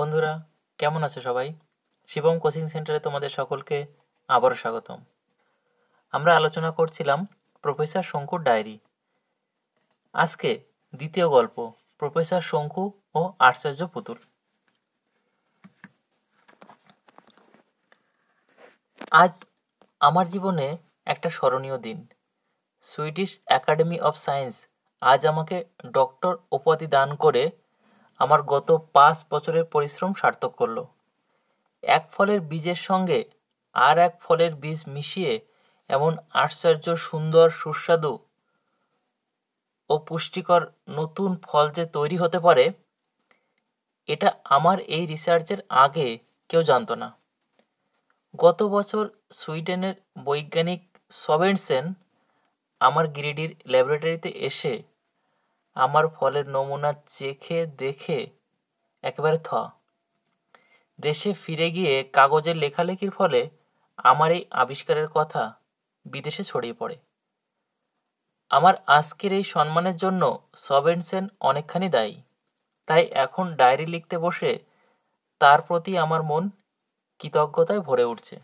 বন্ধুরা কেমন আছো সবাই শিবম কোচিং সেন্টারে তোমাদের সকলকে আবারও স্বাগতম আমরা আলোচনা করছিলাম প্রফেসর শঙ্কুর ডায়েরি আজকে দ্বিতীয় গল্প প্রফেসর শঙ্কু ও আশ্চর্য পুতুল আজ আমার জীবনে একটা স্মরণীয় দিন সুইডিশ অ্যাকাডেমি অফ সায়েন্স আজ আমাকে ডক্টর উপাধি দান করে আমার গত পাঁচ বছরের পরিশ্রম সার্থক করল এক ফলের বীজের সঙ্গে আর এক ফলের বীজ মিশিয়ে এমন আশ্চর্য সুন্দর সুস্বাদু ও পুষ্টিকর নতুন ফল যে তৈরি হতে পারে এটা আমার এই রিসার্চের আগে কেউ জানত না গত বছর সুইডেনের বৈজ্ঞানিক সবেনসেন আমার গিরিডির ল্যাবরেটরিতে এসে আমার ফলের নমুনা চেখে দেখে একেবারে থ দেশে ফিরে গিয়ে কাগজের লেখালেখির ফলে আমার এই আবিষ্কারের কথা বিদেশে ছড়িয়ে পড়ে আমার আজকের এই সম্মানের জন্য সবেনসেন অনেকখানি দায়ী তাই এখন ডায়েরি লিখতে বসে তার প্রতি আমার মন কৃতজ্ঞতায় ভরে উঠছে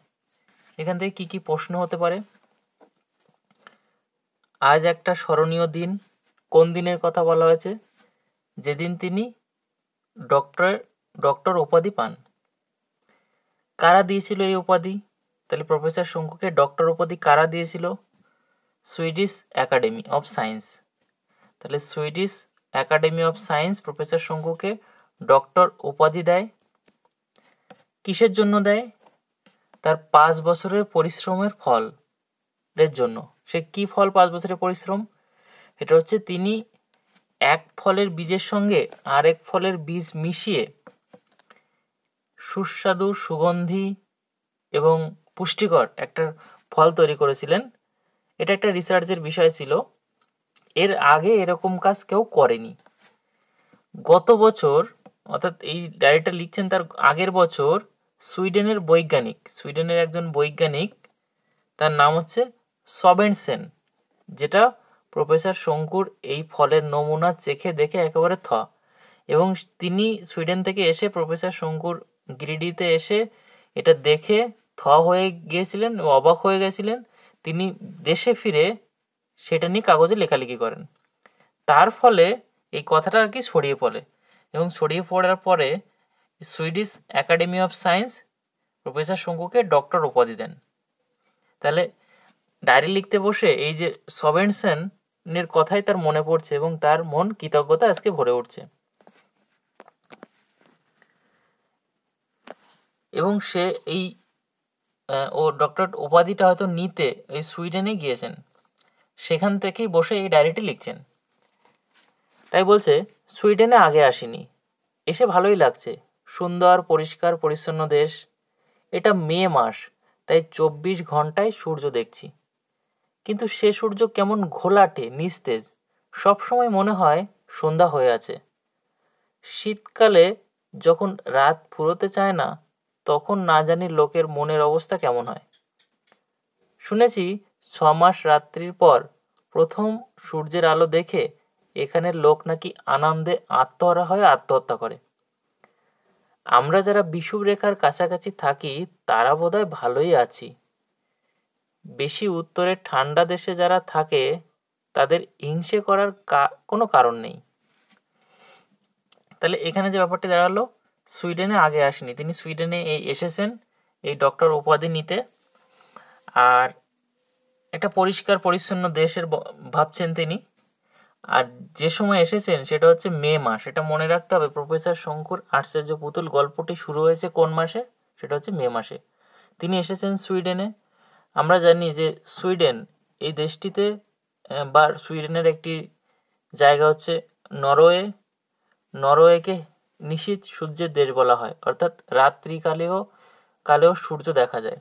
এখান থেকে কী কী প্রশ্ন হতে পারে আজ একটা স্মরণীয় দিন কোন দিনের কথা বলা হয়েছে যেদিন তিনি ডক্টর ডক্টর উপাধি পান কারা দিয়েছিল এই উপাধি তাহলে প্রফেসর শঙ্কুকে ডক্টর উপাধি কারা দিয়েছিল সুইডিশ অ্যাকাডেমি অফ সায়েন্স তাহলে Swedish academy of science professor শঙ্কুকে ডক্টর উপাধি দেয় কিসের জন্য দেয় তার পাঁচ বছরের পরিশ্রমের ফল এর জন্য সে কি ফল পাঁচ বছরের পরিশ্রম এটা হচ্ছে তিনি এক ফলের বীজের সঙ্গে আরেক ফলের বীজ মিশিয়ে সুস্বাদু সুগন্ধি এবং পুষ্টিকর একটা ফল তৈরি করেছিলেন এটা একটা রিসার্চের বিষয় ছিল এর আগে এরকম কাজ কেউ করেনি গত বছর অর্থাৎ এই ডায়েরিটা লিখছেন তার আগের বছর সুইডেনের বৈজ্ঞানিক সুইডেনের একজন বৈজ্ঞানিক তার নাম হচ্ছে সবেনসেন যেটা প্রফেসর শঙ্কুর এই ফলের নমুনা চেখে দেখে একেবারে থ এবং তিনি সুইডেন থেকে এসে প্রফেসর শঙ্কুর গিরিডিতে এসে এটা দেখে থ হয়ে গিয়েছিলেন অবাক হয়ে গেছিলেন তিনি দেশে ফিরে সেটা নিয়ে কাগজে লেখালেখি করেন তার ফলে এই কথাটা আর কি ছড়িয়ে পড়ে এবং ছড়িয়ে পড়ার পরে Swedish academy of science professor শঙ্কুকে ডক্টর উপাধি দেন তাহলে ডায়েরি লিখতে বসে এই যে সবেনসেন এর কথাই তার মনে পড়ছে এবং তার মন কৃতজ্ঞতা আজকে ভরে উঠছে এবং সে এই ও ডক্টর উপাধিটা হয়তো নিতে এই সুইডেনে গিয়েছেন সেখান থেকেই বসে এই ডায়েরিটি লিখছেন তাই বলছে সুইডেনে আগে আসিনি এসে ভালোই লাগছে সুন্দর পরিষ্কার পরিচ্ছন্ন দেশ এটা মে মাস তাই চব্বিশ ঘন্টায় সূর্য দেখছি কিন্তু সে সূর্য কেমন ঘোলাটে নিস্তেজ সবসময় মনে হয় সন্ধ্যা হয়ে আছে শীতকালে যখন রাত ফুরোতে চায় না তখন না জানি লোকের মনের অবস্থা কেমন হয় শুনেছি ছ মাস রাত্রির পর প্রথম সূর্যের আলো দেখে এখানের লোক নাকি আনন্দে আত্মহারা হয়ে আত্মহত্যা করে আমরা যারা বিষুব রেখার কাছাকাছি থাকি তারা বোধহয় ভালোই আছি বেশি উত্তরে ঠান্ডা দেশে যারা থাকে তাদের হিংসে করার কোনো কারণ নেই তাহলে এখানে যে ব্যাপারটি দাঁড়ালো সুইডেনে আগে আসেনি তিনি সুইডেনে এই এসেছেন এই ডক্টর উপাধি নিতে আর একটা পরিষ্কার পরিচ্ছন্ন দেশের ভাবছেন তিনি আর যে সময় এসেছেন সেটা হচ্ছে মে মাস এটা মনে রাখতে হবে প্রফেসর শঙ্কুর আশ্চর্য পুতুল গল্পটি শুরু হয়েছে কোন মাসে সেটা হচ্ছে মে মাসে তিনি এসেছেন সুইডেনে আমরা জানি যে সুইডেন এই দেশটিতে বা সুইডেনের একটি জায়গা হচ্ছে নরওয়ে নরওয়েকে নিশীত সূর্যের দেশ বলা হয় অর্থাৎ রাত্রিকালেও কালেও সূর্য দেখা যায়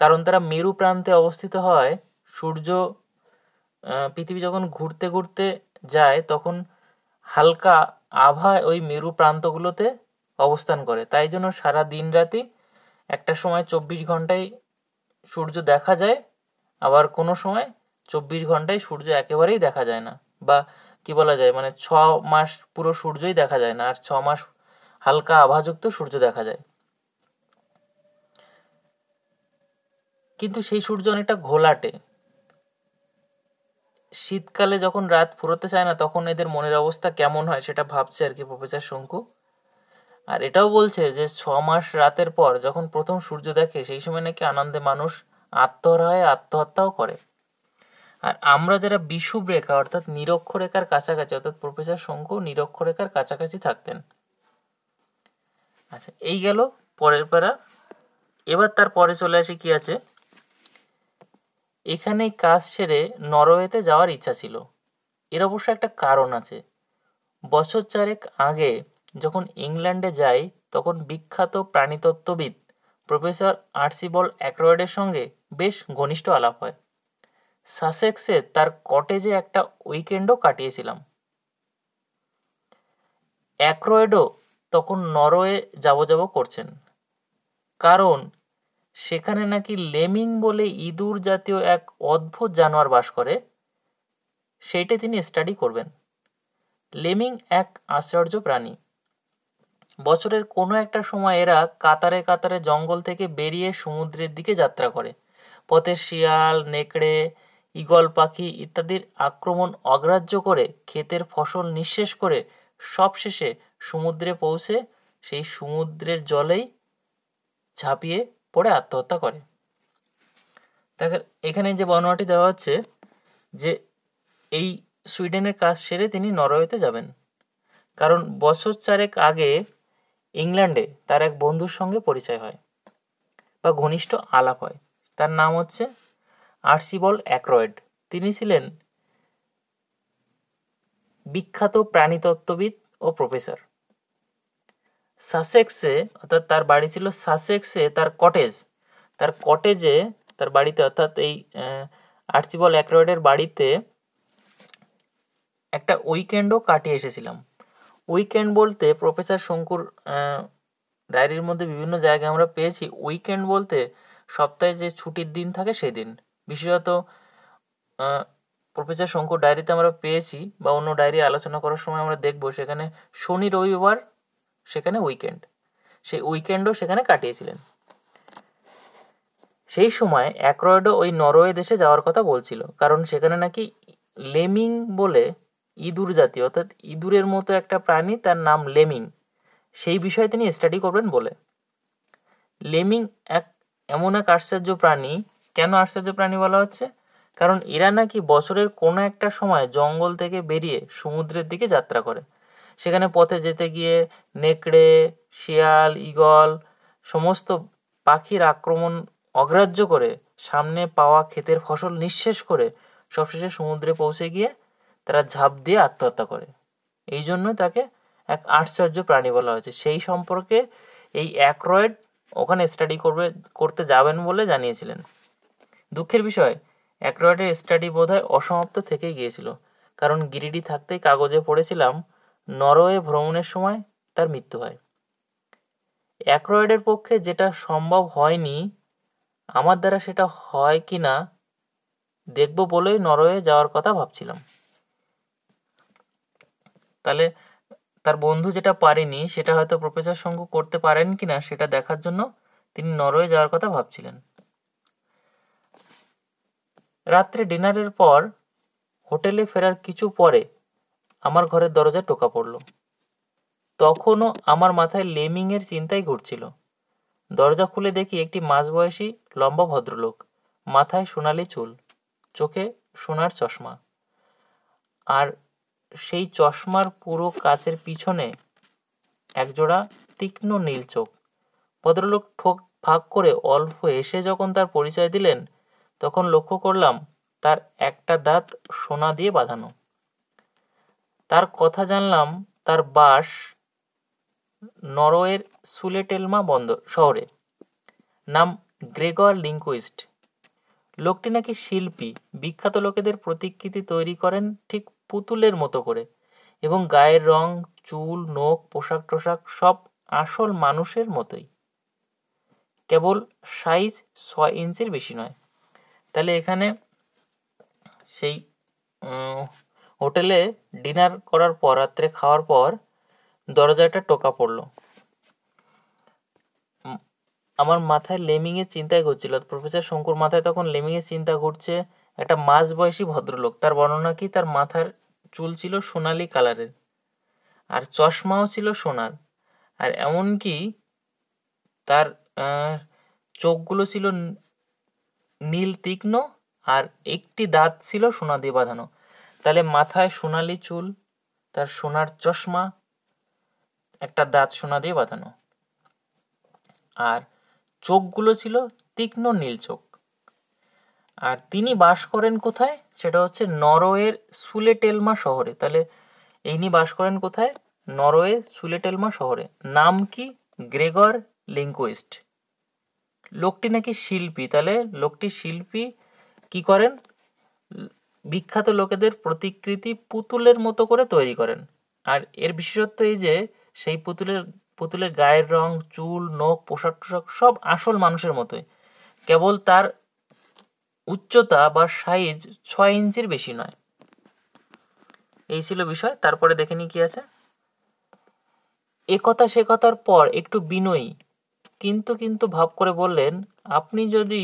কারণ তারা মেরু প্রান্তে অবস্থিত হয় সূর্য পৃথিবী যখন ঘুরতে ঘুরতে যায় তখন হালকা আভা ওই মেরু প্রান্তগুলোতে অবস্থান করে তাই জন্য সারা দিন রাতি একটা সময় চব্বিশ ঘন্টায় সূর্য দেখা যায় আবার কোনো সময় চব্বিশ ঘন্টায় সূর্য একেবারেই দেখা যায় না বা কি বলা যায় মানে ছ মাস পুরো সূর্যই দেখা যায় না আর ছ মাস হালকা আভাযুক্ত সূর্য দেখা যায় কিন্তু সেই সূর্য অনেকটা ঘোলাটে শীতকালে যখন রাত ফুরোতে চায় না তখন এদের মনের অবস্থা কেমন হয় সেটা ভাবছে আর কি প্রফেসর শঙ্কু আর এটাও বলছে যে ছ মাস রাতের পর যখন প্রথম সূর্য দেখে সেই সময় নাকি আনন্দে মানুষ আত্মহারা হয় আত্মহত্যাও করে আর আমরা যারা বিষুবরেখা অর্থাৎ নিরক্ষরেখার কাছাকাছি অর্থাৎ প্রফেসর শঙ্কু নিরক্ষরেখার কাছাকাছি থাকতেন আচ্ছা এই গেল পরের পারা এবার তার পরে চলে আসি কি আছে এখানেই কাজ সেরে নরওয়েতে যাওয়ার ইচ্ছা ছিল এর অবশ্য একটা কারণ আছে বছর চারেক আগে যখন ইংল্যান্ডে যায় তখন বিখ্যাত প্রাণীতত্ত্ববিদ প্রফেসর আর্সিবল অ্যাক্রয়েডের সঙ্গে বেশ ঘনিষ্ঠ আলাপ হয় সাসেক্সে তার কটেজে একটা উইকেন্ডও কাটিয়েছিলাম অ্যাক্রয়েডও তখন নরওয়ে যাব যাব করছেন কারণ সেখানে নাকি লেমিং বলে ইঁদুর জাতীয় এক অদ্ভুত জানোয়ার বাস করে সেইটা তিনি স্টাডি করবেন লেমিং এক আশ্চর্য প্রাণী বছরের কোনো একটা সময় এরা কাতারে কাতারে জঙ্গল থেকে বেরিয়ে সমুদ্রের দিকে যাত্রা করে পথে শিয়াল নেকড়ে ইগল পাখি ইত্যাদির আক্রমণ অগ্রাহ্য করে ক্ষেতের ফসল নিঃশেষ করে সবশেষে সমুদ্রে পৌঁছে সেই সমুদ্রের জলেই ঝাঁপিয়ে পড়ে আত্মহত্যা করে দেখেন এখানে যে বর্ণনাটি দেওয়া হচ্ছে যে এই সুইডেনের কাজ সেরে তিনি নরওয়েতে যাবেন কারণ বছর চারেক আগে ইংল্যান্ডে তার এক বন্ধুর সঙ্গে পরিচয় হয় বা ঘনিষ্ঠ আলাপ হয় তার নাম হচ্ছে আর্সিবল অ্যাক্রয়েড তিনি ছিলেন বিখ্যাত প্রাণীতত্ত্ববিদ ও প্রফেসর সাসেক্সে অর্থাৎ তার বাড়ি ছিল সাসেক্সে তার কটেজ তার কটেজে তার বাড়িতে অর্থাৎ এই আর্চিবল অ্যাক্রয়েডের বাড়িতে একটা উইকেন্ডও কাটিয়ে এসেছিলাম উইকেন্ড বলতে প্রফেসর শঙ্কুর ডায়েরির মধ্যে বিভিন্ন জায়গায় আমরা পেয়েছি উইকেন্ড বলতে সপ্তাহে যে ছুটির দিন থাকে সেই দিন বিশেষত প্রফেসর শঙ্কুর ডায়েরিতে আমরা পেয়েছি বা অন্য ডায়েরি আলোচনা করার সময় আমরা দেখব সেখানে শনি রবিবার সেখানে উইকেন্ড সেই উইকেন্ডও সেখানে কাটিয়েছিলেন সেই সময় অ্যাক্রয়েডও ওই নরওয়ে দেশে যাওয়ার কথা বলছিল কারণ সেখানে নাকি লেমিং বলে ইঁদুর জাতীয় অর্থাৎ ইঁদুরের মতো একটা প্রাণী তার নাম লেমিং সেই বিষয়ে তিনি স্টাডি করবেন বলে লেমিং এক এমন এক আশ্চর্য প্রাণী কেন আশ্চর্য প্রাণী বলা হচ্ছে কারণ এরা নাকি বছরের কোনো একটা সময় জঙ্গল থেকে বেরিয়ে সমুদ্রের দিকে যাত্রা করে সেখানে পথে যেতে গিয়ে নেকড়ে শিয়াল ইগল সমস্ত পাখির আক্রমণ অগ্রাহ্য করে সামনে পাওয়া ক্ষেতের ফসল নিঃশেষ করে সবশেষে সমুদ্রে পৌঁছে গিয়ে তারা ঝাঁপ দিয়ে আত্মহত্যা করে এই জন্য তাকে এক আশ্চর্য প্রাণী বলা হয়েছে সেই সম্পর্কে এই অ্যাক্রয়েড ওখানে স্টাডি করবে করতে যাবেন বলে জানিয়েছিলেন দুঃখের বিষয় অ্যাক্রয়েডের স্টাডি বোধহয় অসমাপ্ত থেকেই গিয়েছিল কারণ গিরিডি থাকতেই কাগজে পড়েছিলাম নরওয়ে ভ্রমণের সময় তার মৃত্যু হয় অ্যাক্রয়েডের পক্ষে যেটা সম্ভব হয়নি আমার দ্বারা সেটা হয় কি না দেখব বলেই নরওয়ে যাওয়ার কথা ভাবছিলাম তাহলে তার বন্ধু যেটা পারেনি সেটা হয়তো প্রফেসর সঙ্গ করতে পারেন কি না সেটা দেখার জন্য তিনি নরওয়ে যাওয়ার কথা ভাবছিলেন রাত্রে ডিনারের পর হোটেলে ফেরার কিছু পরে আমার ঘরের দরজায় টোকা পড়ল তখনও আমার মাথায় লেমিংয়ের চিন্তাই ঘুরছিল দরজা খুলে দেখি একটি মাঝবয়সী লম্বা ভদ্রলোক মাথায় সোনালি চুল চোখে সোনার চশমা আর সেই চশমার পুরো কাচের পিছনে একজোড়া তীক্ষ্ণ নীল চোখ ভদ্রলোক ঠোক ফাঁক করে অল্প এসে যখন তার পরিচয় দিলেন তখন লক্ষ্য করলাম তার একটা দাঁত সোনা দিয়ে বাঁধানো তার কথা জানলাম তার বাস নরওয়ের সুলেটেলমা বন্দর শহরে নাম গ্রেগর লিঙ্কুইস্ট লোকটি নাকি শিল্পী বিখ্যাত লোকেদের প্রতিকৃতি তৈরি করেন ঠিক পুতুলের মতো করে এবং গায়ের রং চুল নোখ পোশাক টোশাক সব আসল মানুষের মতোই কেবল সাইজ ছয় ইঞ্চির বেশি নয় তাহলে এখানে সেই হোটেলে ডিনার করার পর রাত্রে খাওয়ার পর দরজাটা টোকা পড়লো আমার মাথায় লেমিংয়ের চিন্তায় ঘুরছিল প্রফেসর শঙ্কুর মাথায় তখন লেমিংয়ের চিন্তা ঘুরছে একটা মাঝ বয়সী ভদ্রলোক তার বর্ণনা কি তার মাথার চুল ছিল সোনালি কালারের আর চশমাও ছিল সোনার আর এমনকি তার চোখগুলো ছিল নীল তীক্ষ্ণ আর একটি দাঁত ছিল সোনা দিয়ে বাঁধানো তাহলে মাথায় সোনালি চুল তার সোনার চশমা একটা দাঁত সোনা দিয়ে বাঁধানো আর চোখগুলো ছিল তীক্ষ্ণ নীল চোখ আর তিনি বাস করেন কোথায় সেটা হচ্ছে নরওয়ের সুলেটেলমা শহরে তাহলে ইনি বাস করেন কোথায় নরওয়ে সুলেটেলমা শহরে নাম কি গ্রেগর লিঙ্কুইস্ট লোকটি নাকি শিল্পী তাহলে লোকটি শিল্পী কি করেন বিখ্যাত লোকেদের প্রতিকৃতি পুতুলের মতো করে তৈরি করেন আর এর বিশেষত্ব এই যে সেই পুতুলের পুতুলের গায়ের রং চুল নখ পোশাক টোশাক সব আসল মানুষের মতোই কেবল তার উচ্চতা বা সাইজ ছয় ইঞ্চির বেশি নয় এই ছিল বিষয় তারপরে দেখে নি কি আছে একথা সে কথার পর একটু বিনয়ী কিন্তু কিন্তু ভাব করে বললেন আপনি যদি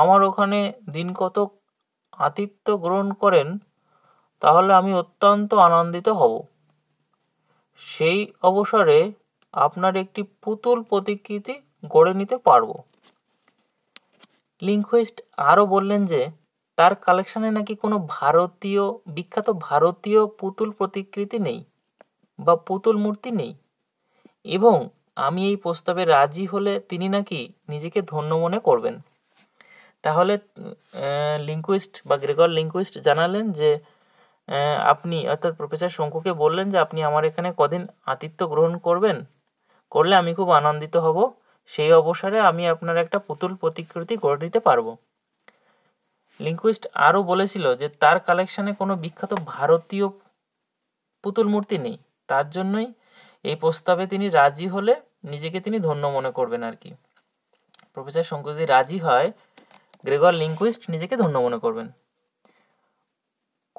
আমার ওখানে দিন কতক আতিথ্য গ্রহণ করেন তাহলে আমি অত্যন্ত আনন্দিত হব সেই অবসরে আপনার একটি পুতুল প্রতিকৃতি গড়ে নিতে পারবো লিঙ্কুইস্ট আরও বললেন যে তার কালেকশানে নাকি কোনো ভারতীয় বিখ্যাত ভারতীয় পুতুল প্রতিকৃতি নেই বা পুতুল মূর্তি নেই এবং আমি এই প্রস্তাবে রাজি হলে তিনি নাকি নিজেকে ধন্য মনে করবেন তাহলে লিঙ্কুইস্ট বা গ্রেগর লিঙ্কুইস্ট জানালেন যে আপনি অর্থাৎ প্রফেসর শঙ্কুকে বললেন যে আপনি আমার এখানে কদিন আতিথ্য গ্রহণ করবেন করলে আমি খুব আনন্দিত হব সেই অবসরে আমি আপনার একটা পুতুল প্রতিকৃতি গড়ে দিতে পারবো লিঙ্কুইস্ট আরও বলেছিল যে তার কালেকশানে কোনো বিখ্যাত ভারতীয় পুতুল মূর্তি নেই তার জন্যই এই প্রস্তাবে তিনি রাজি হলে নিজেকে তিনি ধন্য মনে করবেন আর কি প্রফেসর শঙ্কু যদি রাজি হয় গ্রেগর লিঙ্কুইস্ট নিজেকে ধন্য মনে করবেন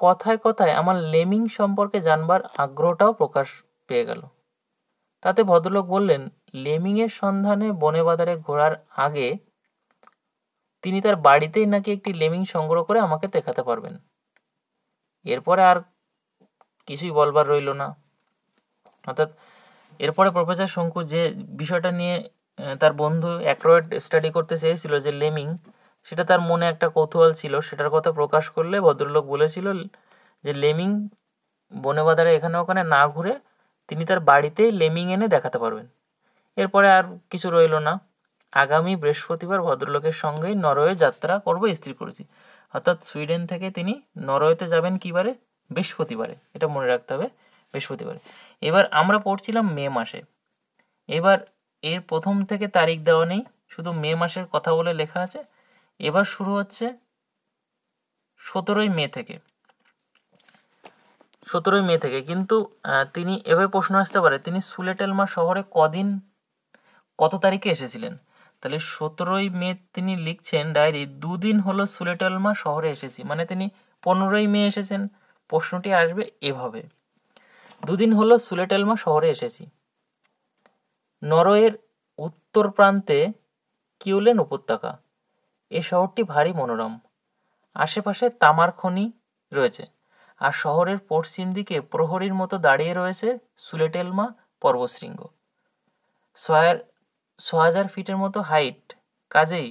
কথায় কথায় আমার লেমিং সম্পর্কে জানবার আগ্রহটাও প্রকাশ পেয়ে গেল তাতে ভদ্রলোক বললেন লেমিংয়ের সন্ধানে বনে বাজারে ঘোরার আগে তিনি তার বাড়িতেই নাকি একটি লেমিং সংগ্রহ করে আমাকে দেখাতে পারবেন এরপরে আর কিছুই বলবার রইল না অর্থাৎ এরপরে প্রফেসর শঙ্কু যে বিষয়টা নিয়ে তার বন্ধু অ্যাক্রয়েড স্টাডি করতে চেয়েছিল যে লেমিং সেটা তার মনে একটা কৌতূহল ছিল সেটার কথা প্রকাশ করলে ভদ্রলোক বলেছিল যে লেমিং বনে বাজারে এখানে ওখানে না ঘুরে তিনি তার বাড়িতে লেমিং এনে দেখাতে পারবেন এরপরে আর কিছু রইল না আগামী বৃহস্পতিবার ভদ্রলোকের সঙ্গে নরওয়ে যাত্রা করব স্থির করেছি অর্থাৎ সুইডেন থেকে তিনি নরওয়েতে যাবেন কিবারে বৃহস্পতিবারে এটা মনে রাখতে হবে বৃহস্পতিবারে এবার আমরা পড়ছিলাম মে মাসে এবার এর প্রথম থেকে তারিখ দেওয়া নেই শুধু মে মাসের কথা বলে লেখা আছে এবার শুরু হচ্ছে সতেরোই মে থেকে সতেরোই মে থেকে কিন্তু তিনি এভাবে প্রশ্ন আসতে পারে তিনি সুলেটেলমা শহরে কদিন কত তারিখে এসেছিলেন তাহলে সতেরোই মে তিনি লিখছেন ডায়েরি দুদিন হলো সুলেটেলমা শহরে এসেছি মানে তিনি পনেরোই মে এসেছেন প্রশ্নটি আসবে এভাবে দুদিন হলো সুলেটেলমা শহরে এসেছি নরওয়ের উত্তর প্রান্তে কিউলেন উপত্যকা এ শহরটি ভারী মনোরম আশেপাশে তামার খনি রয়েছে আর শহরের পশ্চিম দিকে প্রহরীর মতো দাঁড়িয়ে রয়েছে সুলেটেলমা পর্বশৃঙ্গ ছয়ার ছ হাজার ফিটের মতো হাইট কাজেই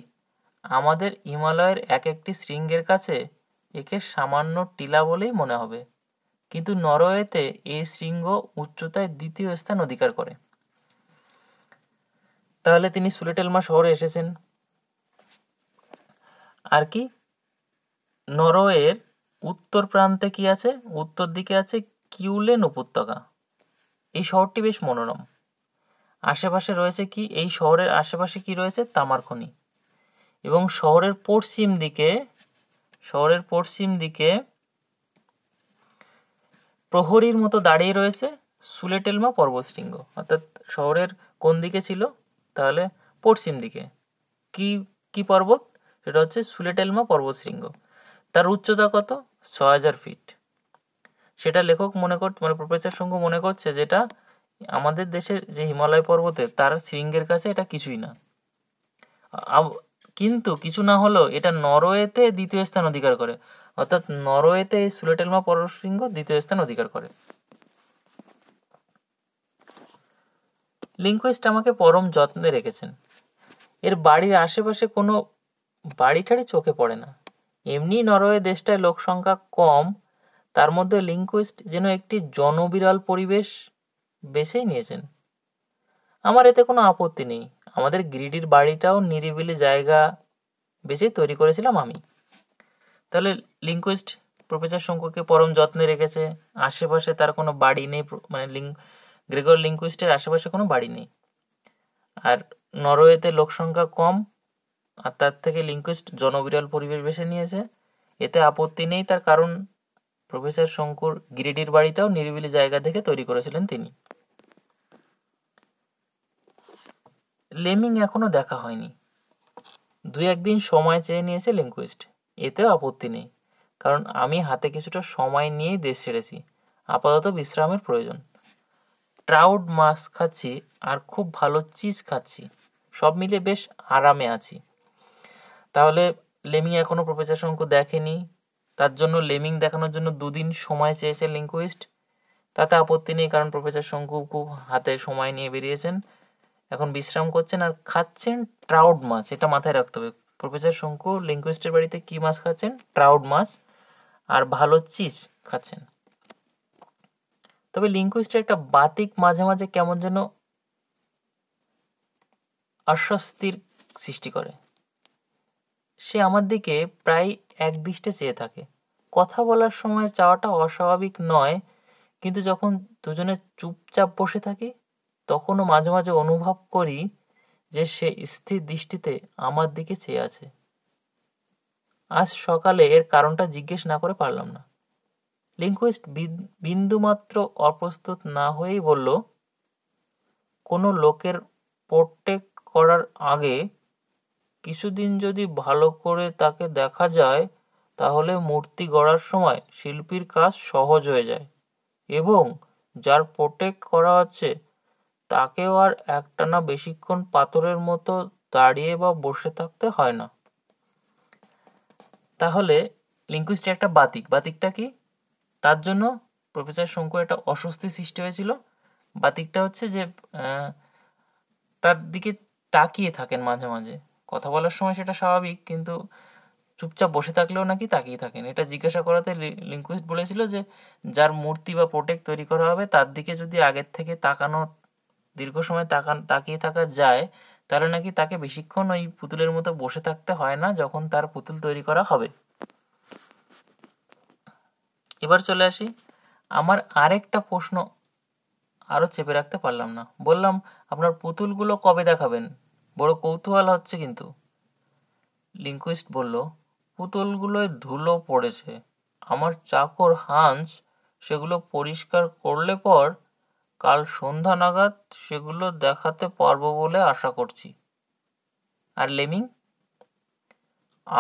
আমাদের হিমালয়ের এক একটি শৃঙ্গের কাছে একে সামান্য টিলা বলেই মনে হবে কিন্তু নরওয়েতে এই শৃঙ্গ উচ্চতায় দ্বিতীয় স্থান অধিকার করে তাহলে তিনি সুলেটেলমা শহরে এসেছেন আর কি নরওয়ের উত্তর প্রান্তে কি আছে উত্তর দিকে আছে কিউলেন উপত্যকা এই শহরটি বেশ মনোরম আশেপাশে রয়েছে কি এই শহরের আশেপাশে কি রয়েছে তামারখনি এবং শহরের পশ্চিম দিকে শহরের পশ্চিম দিকে প্রহরীর মতো দাঁড়িয়ে রয়েছে সুলেটেলমা পর্বতশৃঙ্গ অর্থাৎ শহরের কোন দিকে ছিল তাহলে পশ্চিম দিকে কি কি পর্বত সেটা হচ্ছে সুলেটেলমা পর্বতশৃঙ্গ তার উচ্চতা কত ছ হাজার ফিট সেটা লেখক মনে কর মানে প্রফেসর সঙ্গ মনে করছে যেটা আমাদের দেশের যে হিমালয় পর্বতে তার শৃঙ্গের কাছে এটা কিছুই না কিন্তু কিছু না হলেও এটা নরওয়েতে দ্বিতীয় স্থান অধিকার করে অর্থাৎ নরওয়েতে এই সুলেটেলমা পরশৃঙ্গ দ্বিতীয় স্থান অধিকার করে লিঙ্কোয়েস্ট আমাকে পরম যত্নে রেখেছেন এর বাড়ির আশেপাশে কোনো বাড়িটারই চোখে পড়ে না এমনি নরওয়ে দেশটায় লোক সংখ্যা কম তার মধ্যে লিঙ্কুইস্ট যেন একটি জনবিরাল পরিবেশ বেছেই নিয়েছেন আমার এতে কোনো আপত্তি নেই আমাদের গ্রিডির বাড়িটাও নিরিবিলি জায়গা বেশি তৈরি করেছিলাম আমি তাহলে লিঙ্কুইস্ট প্রফেসর শঙ্কুকে পরম যত্নে রেখেছে আশেপাশে তার কোনো বাড়ি নেই মানে লিঙ্ক গ্রেগর লিঙ্কুইস্টের আশেপাশে কোনো বাড়ি নেই আর নরওয়েতে লোক সংখ্যা কম আর তার থেকে লিঙ্কুইস্ট জনবিরল পরিবেশ বেছে নিয়েছে এতে আপত্তি নেই তার কারণ প্রফেসর শঙ্কুর গিরিডির বাড়িটাও নিরিবিলি জায়গা দেখে তৈরি করেছিলেন তিনি লেমিং এখনও দেখা হয়নি দু একদিন সময় চেয়ে নিয়েছে লিঙ্কুইস্ট এতেও আপত্তি নেই কারণ আমি হাতে কিছুটা সময় নিয়েই দেশ ছেড়েছি আপাতত বিশ্রামের প্রয়োজন ট্রাউড মাছ খাচ্ছি আর খুব ভালো চিজ খাচ্ছি সব মিলে বেশ আরামে আছি তাহলে লেমিং এখনও প্রফেসর শঙ্কু দেখেনি তার জন্য লেমিং দেখানোর জন্য দুদিন সময় চেয়েছে লিঙ্কুইস্ট তাতে আপত্তি নেই কারণ প্রফেসর শঙ্কু খুব হাতে সময় নিয়ে বেরিয়েছেন এখন বিশ্রাম করছেন আর খাচ্ছেন ট্রাউড মাছ এটা মাথায় রাখতে হবে প্রফেসর শঙ্কু লিঙ্কুইস্টের বাড়িতে কী মাছ খাচ্ছেন ট্রাউড মাছ আর ভালো চিজ খাচ্ছেন তবে লিঙ্কুইস্টের একটা বাতিক মাঝে মাঝে কেমন যেন অস্বস্তির সৃষ্টি করে সে আমার দিকে প্রায় একদৃষ্টে চেয়ে থাকে কথা বলার সময় চাওয়াটা অস্বাভাবিক নয় কিন্তু যখন দুজনে চুপচাপ বসে থাকি তখনও মাঝে মাঝে অনুভব করি যে সে স্থির দৃষ্টিতে আমার দিকে চেয়ে আছে আজ সকালে এর কারণটা জিজ্ঞেস না করে পারলাম না লিঙ্কুইস্ট বিন্দুমাত্র অপ্রস্তুত না হয়েই বলল কোনো লোকের প্রোটেক্ট করার আগে কিছুদিন যদি ভালো করে তাকে দেখা যায় তাহলে মূর্তি গড়ার সময় শিল্পীর কাজ সহজ হয়ে যায় এবং যার প্রোটেক্ট করা হচ্ছে তাকেও আর একটানা বেশিক্ষণ পাথরের মতো দাঁড়িয়ে বা বসে থাকতে হয় না তাহলে লিঙ্কুইস্ট একটা বাতিক বাতিকটা কি তার জন্য প্রফেসর শঙ্কু একটা অস্বস্তি সৃষ্টি হয়েছিল বাতিকটা হচ্ছে যে তার দিকে তাকিয়ে থাকেন মাঝে মাঝে কথা বলার সময় সেটা স্বাভাবিক কিন্তু চুপচাপ বসে থাকলেও নাকি তাকিয়ে থাকেন এটা জিজ্ঞাসা করাতে লিঙ্কুইস্ট বলেছিল যে যার মূর্তি বা পোটেক তৈরি করা হবে তার দিকে যদি আগের থেকে তাকানো দীর্ঘ সময় তাকান তাকিয়ে থাকা যায় তাহলে নাকি তাকে বেশিক্ষণ ওই পুতুলের মতো বসে থাকতে হয় না যখন তার পুতুল তৈরি করা হবে এবার চলে আসি আমার আরেকটা প্রশ্ন আরও চেপে রাখতে পারলাম না বললাম আপনার পুতুলগুলো কবে দেখাবেন বড় কৌতূহল হচ্ছে কিন্তু লিঙ্কুইস্ট বলল পুতুলগুলোয় ধুলো পড়েছে আমার চাকর হাঁস সেগুলো পরিষ্কার করলে পর কাল সন্ধ্যা নাগাদ সেগুলো দেখাতে পারবো বলে আশা করছি আর লেমিং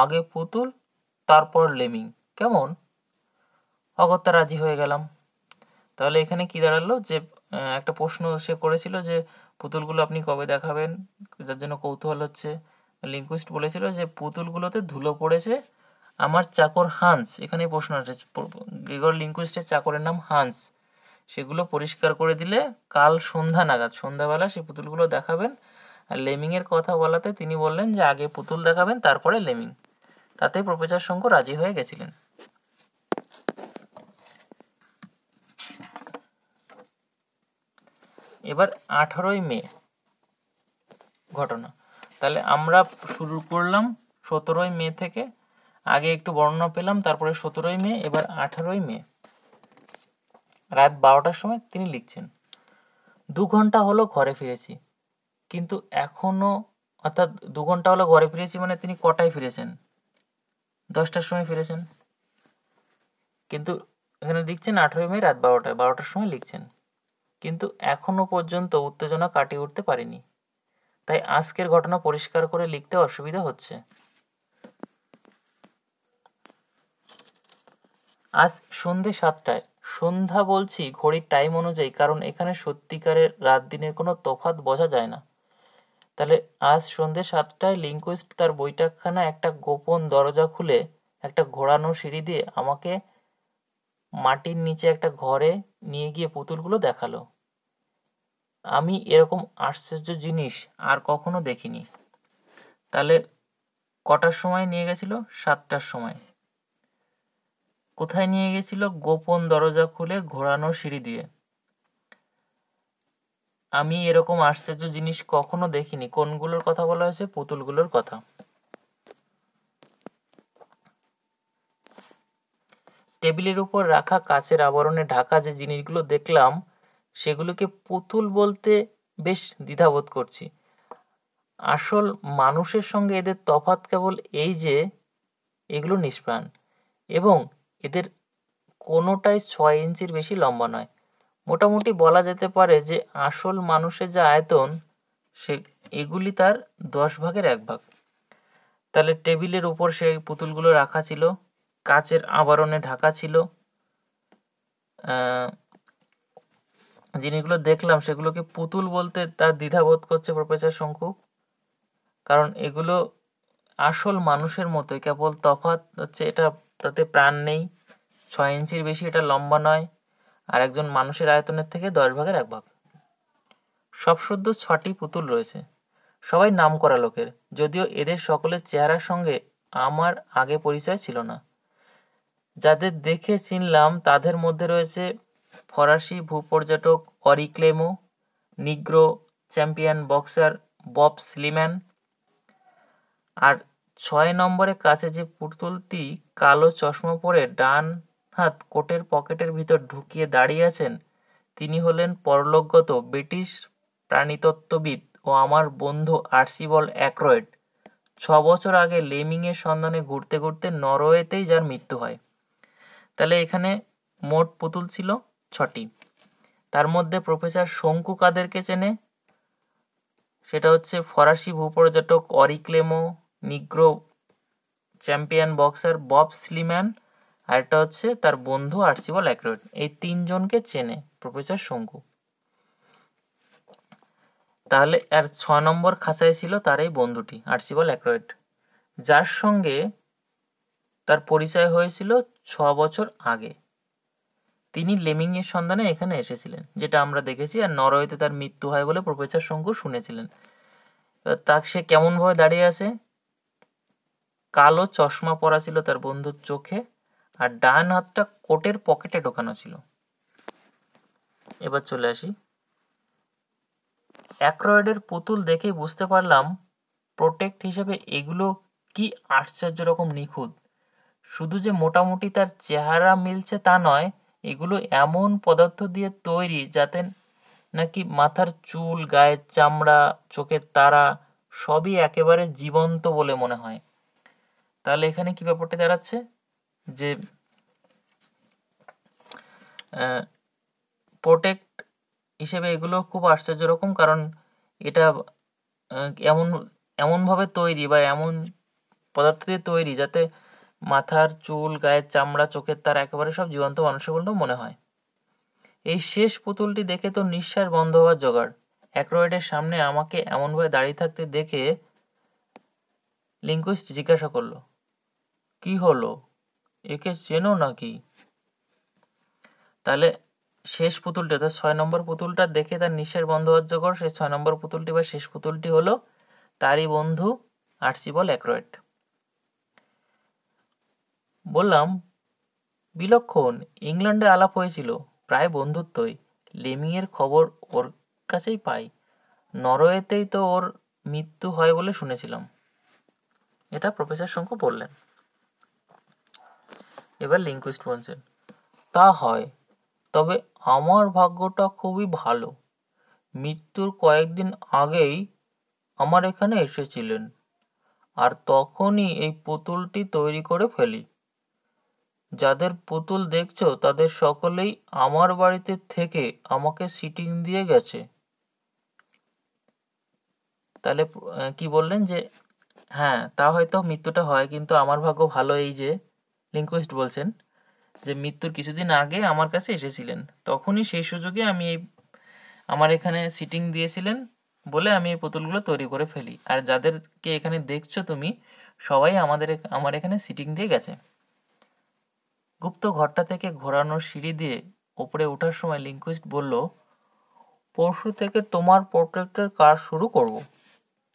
আগে পুতুল তারপর লেমিং কেমন অগত্যা রাজি হয়ে গেলাম তাহলে এখানে কি দাঁড়ালো যে একটা প্রশ্ন সে করেছিল যে পুতুলগুলো আপনি কবে দেখাবেন যার জন্য কৌতূহল হচ্ছে লিঙ্কুইস্ট বলেছিল যে পুতুলগুলোতে ধুলো পড়েছে আমার চাকর হান্স এখানে প্রশ্ন আছে গ্রিগর লিঙ্কুইস্টের চাকরের নাম হান্স সেগুলো পরিষ্কার করে দিলে কাল সন্ধ্যা নাগাদ সন্ধ্যাবেলা সেই পুতুলগুলো দেখাবেন আর লেমিংয়ের কথা বলাতে তিনি বললেন যে আগে পুতুল দেখাবেন তারপরে লেমিং তাতে প্রফেসর শঙ্কর রাজি হয়ে গেছিলেন এবার আঠারোই মে ঘটনা তাহলে আমরা শুরু করলাম সতেরোই মে থেকে আগে একটু বর্ণনা পেলাম তারপরে সতেরোই মে এবার আঠারোই মে রাত বারোটার সময় তিনি লিখছেন দু ঘন্টা হলো ঘরে ফিরেছি কিন্তু এখনও অর্থাৎ দু ঘন্টা হলো ঘরে ফিরেছি মানে তিনি কটায় ফিরেছেন দশটার সময় ফিরেছেন কিন্তু এখানে লিখছেন আঠেরোই মে রাত বারোটায় বারোটার সময় লিখছেন কিন্তু এখনও পর্যন্ত উত্তেজনা কাটিয়ে উঠতে পারিনি তাই আজকের ঘটনা পরিষ্কার করে লিখতে অসুবিধা হচ্ছে আজ সন্ধে সাতটায় সন্ধ্যা বলছি ঘড়ির টাইম অনুযায়ী কারণ এখানে সত্যিকারের রাত দিনের কোনো তফাত বোঝা যায় না তাহলে আজ সন্ধ্যে সাতটায় লিঙ্কুইস্ট তার বৈঠকখানা একটা গোপন দরজা খুলে একটা ঘোরানো সিঁড়ি দিয়ে আমাকে মাটির নিচে একটা ঘরে নিয়ে গিয়ে পুতুলগুলো দেখালো আমি এরকম আশ্চর্য জিনিস আর কখনো দেখিনি তাহলে কটার সময় নিয়ে গেছিল সাতটার সময় কোথায় নিয়ে গেছিল গোপন দরজা খুলে ঘোরানো সিঁড়ি দিয়ে আমি এরকম আশ্চর্য জিনিস কখনো দেখিনি কোনগুলোর কথা বলা হয়েছে পুতুলগুলোর কথা টেবিলের উপর রাখা কাচের আবরণে ঢাকা যে জিনিসগুলো দেখলাম সেগুলোকে পুতুল বলতে বেশ দ্বিধাবোধ করছি আসল মানুষের সঙ্গে এদের তফাৎ কেবল এই যে এগুলো নিষ্প্রাণ এবং এদের কোনোটাই ছয় ইঞ্চির বেশি লম্বা নয় মোটামুটি বলা যেতে পারে যে আসল মানুষের যে আয়তন সে এগুলি তার দশ ভাগের এক ভাগ তাহলে টেবিলের উপর সেই পুতুলগুলো রাখা ছিল কাচের আবরণে ঢাকা ছিল জিনিসগুলো দেখলাম সেগুলোকে পুতুল বলতে তার দ্বিধাবোধ করছে প্রফেসর শঙ্কু কারণ এগুলো আসল মানুষের মতোই কেবল তফাৎ হচ্ছে এটা তাতে প্রাণ নেই ছয় ইঞ্চির বেশি এটা লম্বা নয় আর একজন মানুষের আয়তনের থেকে দশ ভাগের এক ভাগ সব শুদ্ধ ছটি পুতুল রয়েছে সবাই নাম করা লোকের যদিও এদের সকলের চেহারার সঙ্গে আমার আগে পরিচয় ছিল না যাদের দেখে চিনলাম তাদের মধ্যে রয়েছে ফরাসি ভূপর্যটক অরিক্লেমো negro champion boxer Bob Sleeman আর ছয় নম্বরে কাছে যে পুতুলটি কালো চশমা পরে ডান হাত কোটের পকেটের ভিতর ঢুকিয়ে দাঁড়িয়ে আছেন তিনি হলেন পরলোকগত ব্রিটিশ প্রাণীতত্ত্ববিদ ও আমার বন্ধু আর্সিবল অ্যাক্রয়েড ছ বছর আগে লেমিংয়ের সন্ধানে ঘুরতে ঘুরতে নরওয়েতেই যার মৃত্যু হয় তাহলে এখানে মোট পুতুল ছিল ছটি তার মধ্যে প্রফেসর শঙ্কু কাদেরকে চেনে সেটা হচ্ছে ফরাসি ভূপর্যটক অরিক্লেমো negro champion boxer Bob Sleeman আর একটা হচ্ছে তার বন্ধু আর্সিবল অ্যাক্রয়েড এই তিনজনকে চেনে প্রফেসর শঙ্কু তাহলে আর ছ নম্বর খাঁচায় ছিল তার এই বন্ধুটি আর্সিবল অ্যাক্রয়েড যার সঙ্গে তার পরিচয় হয়েছিল ছ বছর আগে তিনি লেমিংয়ের সন্ধানে এখানে এসেছিলেন যেটা আমরা দেখেছি আর নরওয়েতে তার মৃত্যু হয় বলে প্রফেসর শঙ্কু শুনেছিলেন তা সে কেমনভাবে দাঁড়িয়ে আছে কালো চশমা পরা ছিল তার বন্ধুর চোখে আর ডান হাতটা কোটের পকেটে ঢোকানো ছিল এবার চলে আসি অ্যাক্রয়েডের পুতুল দেখে বুঝতে পারলাম প্রোটেক্ট হিসেবে এগুলো কি আশ্চর্য রকম নিখুঁত শুধু যে মোটামুটি তার চেহারা মিলছে তা নয় এগুলো এমন পদার্থ দিয়ে তৈরি যাতে নাকি মাথার চুল গায়ের চামড়া চোখের তারা সবই একেবারে জীবন্ত বলে মনে হয় তাহলে এখানে কি ব্যাপারটা দাঁড়াচ্ছে যে প্রোটেক্ট হিসেবে এগুলো খুব আশ্চর্য রকম কারণ এটা এমন এমনভাবে তৈরি বা এমন পদার্থ দিয়ে তৈরি যাতে মাথার চুল গায়ের চামড়া চোখের তার একেবারে সব জীবন্ত মানুষের বলতে মনে হয় এই শেষ পুতুলটি দেখে তো নিঃশ্বাস বন্ধ হওয়ার জোগাড় অ্যাক্রয়েডের সামনে আমাকে এমনভাবে দাঁড়িয়ে থাকতে দেখে লিঙ্কুইস্ট জিজ্ঞাসা করলো কি হলো একে চেনো নাকি তাহলে শেষ পুতুলটা অর্থাৎ ছয় নম্বর পুতুলটা দেখে তার নিঃশ্বাস বন্ধ হওয়ার জোগাড় সেই ছয় নম্বর পুতুলটি বা শেষ পুতুলটি হলো তারই বন্ধু আর্সিবল অ্যাক্রয়েড বললাম বিলক্ষণ ইংল্যান্ডে আলাপ হয়েছিল প্রায় বন্ধুত্বই লেমিংয়ের খবর ওর কাছেই পাই নরওয়েতেই তো ওর মৃত্যু হয় বলে শুনেছিলাম এটা প্রফেসর শঙ্কু বললেন এবার লিঙ্কুইস্ট বলছেন তা হয় তবে আমার ভাগ্যটা খুবই ভালো মৃত্যুর কয়েকদিন আগেই আমার এখানে এসেছিলেন আর তখনই এই পুতুলটি তৈরি করে ফেলি যাদের পুতুল দেখছো তাদের সকলেই আমার বাড়িতে থেকে আমাকে সিটিং দিয়ে গেছে তাহলে কি বললেন যে হ্যাঁ তা হয়তো মৃত্যুটা হয় কিন্তু আমার ভাগ্য ভালো এই যে লিঙ্কুইস্ট বলছেন যে মৃত্যুর কিছুদিন আগে আমার কাছে এসেছিলেন তখনই সেই সুযোগে আমি এই আমার এখানে সিটিং দিয়েছিলেন বলে আমি এই পুতুলগুলো তৈরি করে ফেলি আর যাদেরকে এখানে দেখছো তুমি সবাই আমাদের আমার এখানে সিটিং দিয়ে গেছে গুপ্ত ঘরটা থেকে ঘোরানোর সিঁড়ি দিয়ে ওপরে ওঠার সময় লিঙ্কুইস্ট বলল পরশু থেকে তোমার প্রোটেক্টের কাজ শুরু করব।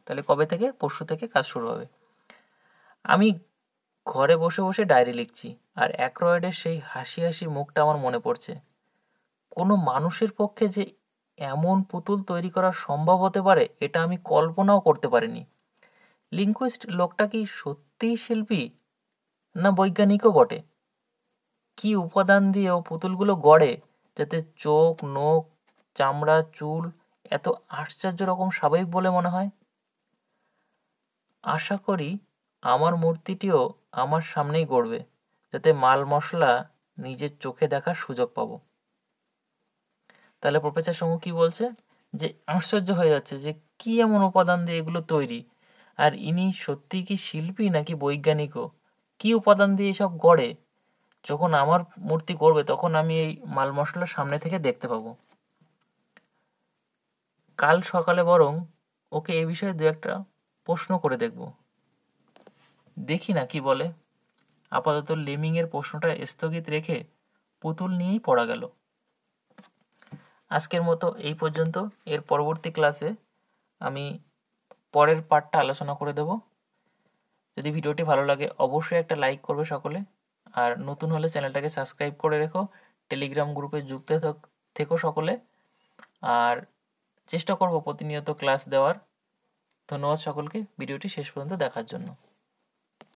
তাহলে কবে থেকে পরশু থেকে কাজ শুরু হবে আমি ঘরে বসে বসে ডায়েরি লিখছি আর অ্যাক্রয়েডের সেই হাসি হাসি মুখটা আমার মনে পড়ছে কোনো মানুষের পক্ষে যে এমন পুতুল তৈরি করা সম্ভব হতে পারে এটা আমি কল্পনাও করতে পারিনি লিঙ্কুইস্ট লোকটা কি সত্যিই শিল্পী না বৈজ্ঞানিকও বটে কি উপাদান দিয়ে ও পুতুলগুলো গড়ে যাতে চোখ নখ চামড়া চুল এত আশ্চর্য রকম স্বাভাবিক বলে মনে হয় আশা করি আমার মূর্তিটিও আমার সামনেই গড়বে যাতে মাল মশলা নিজের চোখে দেখার সুযোগ পাবো তাহলে প্রফেসর সঙ্গ কি বলছে যে আশ্চর্য হয়ে যাচ্ছে যে কি এমন উপাদান দিয়ে এগুলো তৈরি আর ইনি সত্যি কি শিল্পী নাকি বৈজ্ঞানিকও কি উপাদান দিয়ে এসব গড়ে যখন আমার মূর্তি করবে তখন আমি এই মাল মশলা সামনে থেকে দেখতে পাবো কাল সকালে বরং ওকে এ বিষয়ে দু একটা প্রশ্ন করে দেখব দেখি না কি বলে আপাতত লিমিংয়ের প্রশ্নটা স্থগিত রেখে পুতুল নিয়েই পড়া গেল আজকের মতো এই পর্যন্ত এর পরবর্তী ক্লাসে আমি পরের পার্টটা আলোচনা করে দেব যদি ভিডিওটি ভালো লাগে অবশ্যই একটা লাইক করবে সকলে আর নতুন হলে চ্যানেলটাকে সাবস্ক্রাইব করে রেখো টেলিগ্রাম গ্রুপে যুক্ত থেকো সকলে আর চেষ্টা করব প্রতিনিয়ত ক্লাস দেওয়ার ধন্যবাদ সকলকে ভিডিওটি শেষ পর্যন্ত দেখার জন্য